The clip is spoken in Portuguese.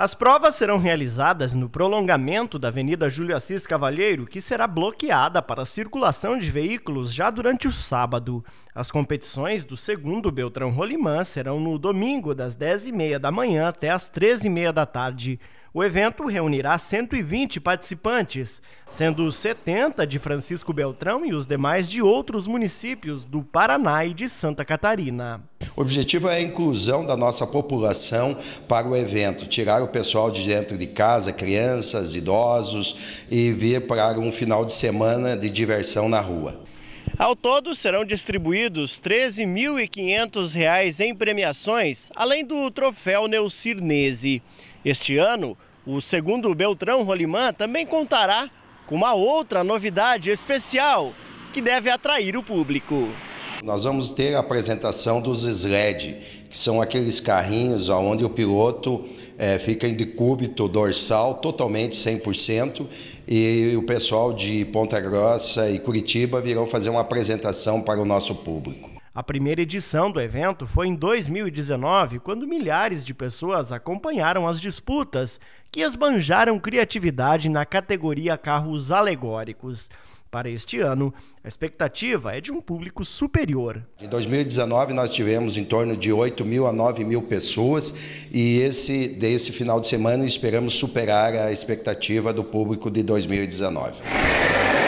As provas serão realizadas no prolongamento da Avenida Júlio Assis Cavalheiro, que será bloqueada para a circulação de veículos já durante o sábado. As competições do segundo Beltrão Rolimã serão no domingo, das 10h30 da manhã até as 13h30 da tarde. O evento reunirá 120 participantes, sendo 70 de Francisco Beltrão e os demais de outros municípios do Paraná e de Santa Catarina. O objetivo é a inclusão da nossa população para o evento, tirar o pessoal de dentro de casa, crianças, idosos, e vir para um final de semana de diversão na rua. Ao todo, serão distribuídos R$ 13.500 em premiações, além do troféu Neucir Este ano, o segundo Beltrão Rolimã também contará com uma outra novidade especial que deve atrair o público. Nós vamos ter a apresentação dos SLED, que são aqueles carrinhos onde o piloto é, fica em decúbito dorsal, totalmente 100%, e o pessoal de Ponta Grossa e Curitiba virão fazer uma apresentação para o nosso público. A primeira edição do evento foi em 2019, quando milhares de pessoas acompanharam as disputas que esbanjaram criatividade na categoria carros alegóricos. Para este ano, a expectativa é de um público superior. Em 2019, nós tivemos em torno de 8 mil a 9 mil pessoas e esse, desse final de semana esperamos superar a expectativa do público de 2019.